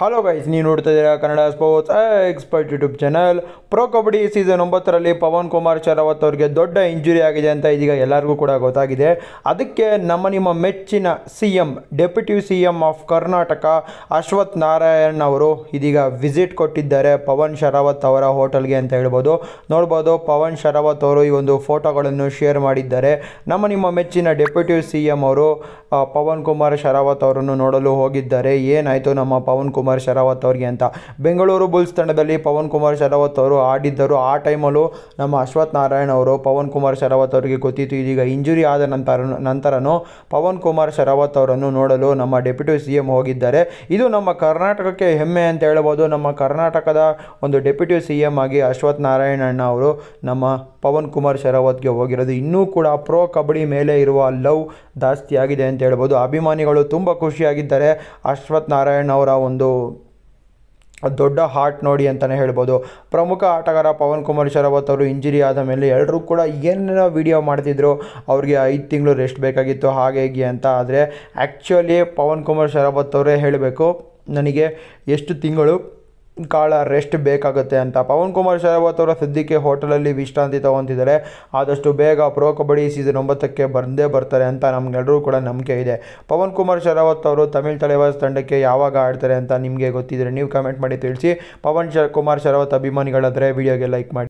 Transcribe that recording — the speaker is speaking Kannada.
ಹಲೋ ಗೈಸ್ ನೀವು ನೋಡ್ತಾ ಇದ್ದೀರಾ Kannada sports expert YouTube channel pro kabaddi season ಒಂಬತ್ತರಲ್ಲಿ ಪವನ್ ಕುಮಾರ್ ಶರಾವತ್ ಅವರಿಗೆ ದೊಡ್ಡ ಇಂಜುರಿ ಆಗಿದೆ ಅಂತ ಇದೀಗ ಎಲ್ಲರಿಗೂ ಕೂಡ ಗೊತ್ತಾಗಿದೆ ಅದಕ್ಕೆ ನಮ್ಮ ನಿಮ್ಮ ಮೆಚ್ಚಿನ C M deputy C M of Karnataka Ashwath Narayan ಅವರು ಇದೀಗ ವಿಸಿಟ್ ಕೊಟ್ಟಿದ್ದಾರೆ ಪವನ್ ಶರಾವತ್ ಅವರ ಹೋಟೆಲ್ಗೆ ಅಂತ ಹೇಳ್ಬೋದು ನೋಡ್ಬೋದು ಪವನ್ ಶರಾವತ್ ಅವರು ಈ ಒಂದು ಫೋಟೋಗಳನ್ನು ಶೇರ್ ಮಾಡಿದ್ದಾರೆ ನಮ್ಮ ನಿಮ್ಮ ಮೆಚ್ಚಿನ ಡೆಪ್ಯೂಟಿ ಸಿ ಎಂ ಅವರು ಪವನ್ ಕುಮಾರ್ ಶರಾವತ್ ಅವರನ್ನು ನೋಡಲು ಹೋಗಿದ್ದಾರೆ ಏನಾಯಿತು ನಮ್ಮ ಪವನ್ ಕುಮಾರ್ ಕುಮಾರ್ ಶರಾವತ್ ಅವರಿಗೆ ಅಂತ ಬೆಂಗಳೂರು ಬುಲ್ಸ್ ತಂಡದಲ್ಲಿ ಪವನ್ ಕುಮಾರ್ ಶರಾವತ್ ಅವರು ಆಡಿದ್ದರು ಆ ಟೈಮಲ್ಲೂ ನಮ್ಮ ಅಶ್ವಥ್ ನಾರಾಯಣ್ ಅವರು ಪವನ್ ಕುಮಾರ್ ಶರಾವತ್ ಅವರಿಗೆ ಗೊತ್ತಿತ್ತು ಇದೀಗ ಇಂಜುರಿ ಆದ ನಂತರ ನಂತರನೂ ಪವನ್ ಕುಮಾರ್ ಶರಾವತ್ ಅವರನ್ನು ನೋಡಲು ನಮ್ಮ ಡೆಪ್ಯೂಟಿ ಸಿ ಎಂ ಹೋಗಿದ್ದಾರೆ ಇದು ನಮ್ಮ ಕರ್ನಾಟಕಕ್ಕೆ ಹೆಮ್ಮೆ ಅಂತ ಹೇಳ್ಬೋದು ನಮ್ಮ ಕರ್ನಾಟಕದ ಒಂದು ಡೆಪ್ಯೂಟಿ ಸಿ ಎಂ ಆಗಿ ಅಶ್ವಥ್ ನಾರಾಯಣಣ್ಣ ಅವರು ನಮ್ಮ ಪವನ್ ಕುಮಾರ್ ಶರಾವತ್ಗೆ ಹೋಗಿರೋದು ಇನ್ನೂ ಕೂಡ ಪ್ರೋ ಕಬಡ್ಡಿ ಮೇಲೆ ಇರುವ ಲವ್ ಜಾಸ್ತಿ ಆಗಿದೆ ಅಂತ ಹೇಳ್ಬೋದು ಅಭಿಮಾನಿಗಳು ತುಂಬ ಖುಷಿಯಾಗಿದ್ದಾರೆ ಅಶ್ವಥ್ ನಾರಾಯಣ್ ಅವರ ಒಂದು ದೊಡ್ಡ ಹಾಟ್ ನೋಡಿ ಅಂತಲೇ ಹೇಳ್ಬೋದು ಪ್ರಮುಖ ಆಟಗಾರ ಪವನ್ ಕುಮಾರ್ ಶರವತ್ ಅವರು ಇಂಜುರಿ ಆದ ಮೇಲೆ ಎಲ್ಲರೂ ಕೂಡ ಏನೇನೋ ವಿಡಿಯೋ ಮಾಡ್ತಿದ್ರು ಅವ್ರಿಗೆ ಐದು ತಿಂಗಳು ರೆಸ್ಟ್ ಬೇಕಾಗಿತ್ತು ಹಾಗೆ ಹೀಗೆ ಅಂತ ಆದರೆ ಆ್ಯಕ್ಚುಲಿ ಪವನ್ ಕುಮಾರ್ ಶರವತ್ ಅವರೇ ಹೇಳಬೇಕು ನನಗೆ ಎಷ್ಟು ತಿಂಗಳು ಕಾಲ ರೆಸ್ಟ್ ಬೇಕಾಗುತ್ತೆ ಅಂತ ಪವನ್ ಕುಮಾರ್ ಶರಾವತ್ ಅವರ ಸದ್ಯಕ್ಕೆ ಹೋಟೆಲಲ್ಲಿ ವಿಶ್ರಾಂತಿ ತಗೊಂತಿದ್ದಾರೆ ಆದಷ್ಟು ಬೇಗ ಪ್ರೋ ಕಬಡ್ಡಿ ಸೀಸನ್ ಒಂಬತ್ತಕ್ಕೆ ಬಂದೇ ಬರ್ತಾರೆ ಅಂತ ನಮ್ಗೆಲ್ಲರೂ ಕೂಡ ನಂಬಿಕೆ ಇದೆ ಪವನ್ ಕುಮಾರ್ ಶರಾವತ್ ಅವರು ತಮಿಳ್ ತಲೆವಾಸ್ ತಂಡಕ್ಕೆ ಯಾವಾಗ ಆಡ್ತಾರೆ ಅಂತ ನಿಮಗೆ ಗೊತ್ತಿದ್ದರೆ ನೀವು ಕಮೆಂಟ್ ಮಾಡಿ ತಿಳಿಸಿ ಪವನ್ ಶ ಕುಮಾರ್ ಶರಾವತ್ ಅಭಿಮಾನಿಗಳಾದರೆ ವಿಡಿಯೋಗೆ ಲೈಕ್ ಮಾಡಿ